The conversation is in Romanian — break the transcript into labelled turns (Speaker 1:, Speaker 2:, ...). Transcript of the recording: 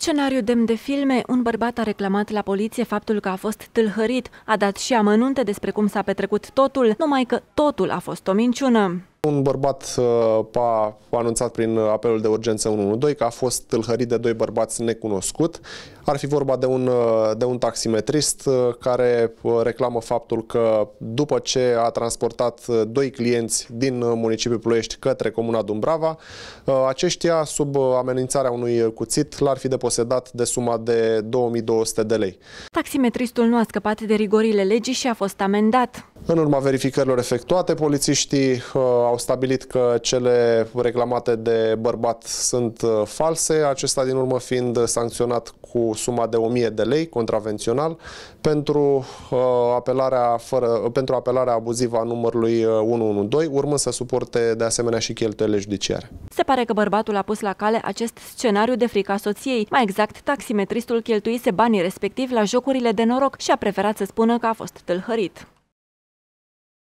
Speaker 1: scenariu demn de filme, un bărbat a reclamat la poliție faptul că a fost tâlhărit, a dat și amănunte despre cum s-a petrecut totul, numai că totul a fost o minciună.
Speaker 2: Un bărbat uh, a anunțat prin apelul de urgență 112 că a fost tâlhărit de doi bărbați necunoscut. Ar fi vorba de un, uh, de un taximetrist uh, care reclamă faptul că după ce a transportat doi clienți din municipiul Ploiești către Comuna Dumbrava, aceștia, sub amenințarea unui cuțit, l-ar fi deposedat de suma de 2200 de lei.
Speaker 1: Taximetristul nu a scăpat de rigorile legii și a fost amendat.
Speaker 2: În urma verificărilor efectuate, polițiștii uh, au stabilit că cele reclamate de bărbat sunt uh, false, acesta din urmă fiind sancționat cu suma de 1000 de lei contravențional pentru, uh, apelarea, fără, pentru apelarea abuzivă a numărului 112, uh, urmând să suporte de asemenea și cheltuielile judiciare.
Speaker 1: Se pare că bărbatul a pus la cale acest scenariu de frica soției. Mai exact, taximetristul cheltuise banii respectiv la jocurile de noroc și a preferat să spună că a fost tâlhărit.